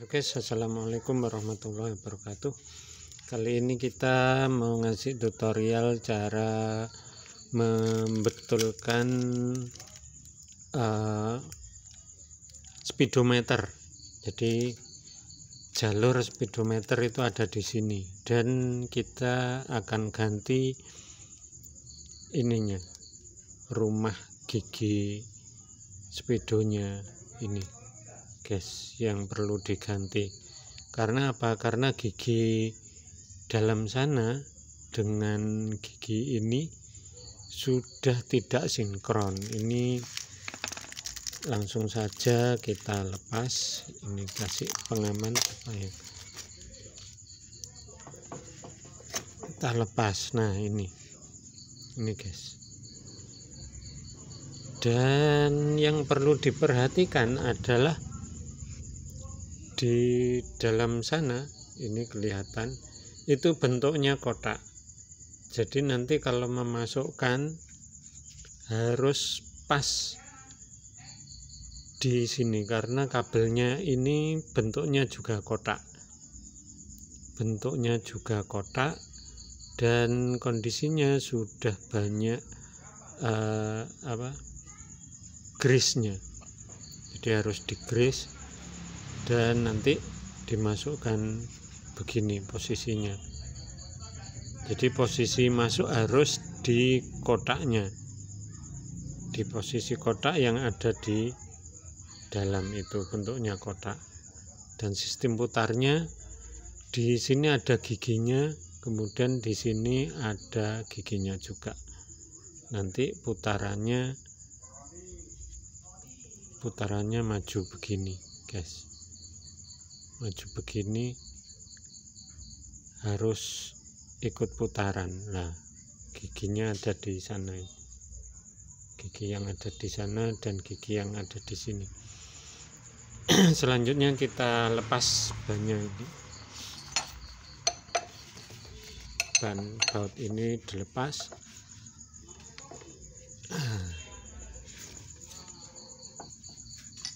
Oke, assalamualaikum warahmatullahi wabarakatuh. Kali ini kita mau ngasih tutorial cara membetulkan uh, speedometer. Jadi jalur speedometer itu ada di sini dan kita akan ganti ininya rumah gigi speedonya ini guys yang perlu diganti karena apa karena gigi dalam sana dengan gigi ini sudah tidak sinkron ini langsung saja kita lepas ini kasih pengaman supaya kita lepas nah ini ini guys dan yang perlu diperhatikan adalah di dalam sana ini kelihatan itu bentuknya kotak jadi nanti kalau memasukkan harus pas di sini karena kabelnya ini bentuknya juga kotak bentuknya juga kotak dan kondisinya sudah banyak uh, apa grisnya jadi harus digris dan nanti dimasukkan begini posisinya jadi posisi masuk harus di kotaknya di posisi kotak yang ada di dalam itu bentuknya kotak dan sistem putarnya di sini ada giginya kemudian di sini ada giginya juga nanti putarannya putarannya maju begini guys maju begini harus ikut putaran nah giginya ada di sana gigi yang ada di sana dan gigi yang ada di sini selanjutnya kita lepas banyak ini ban baut ini dilepas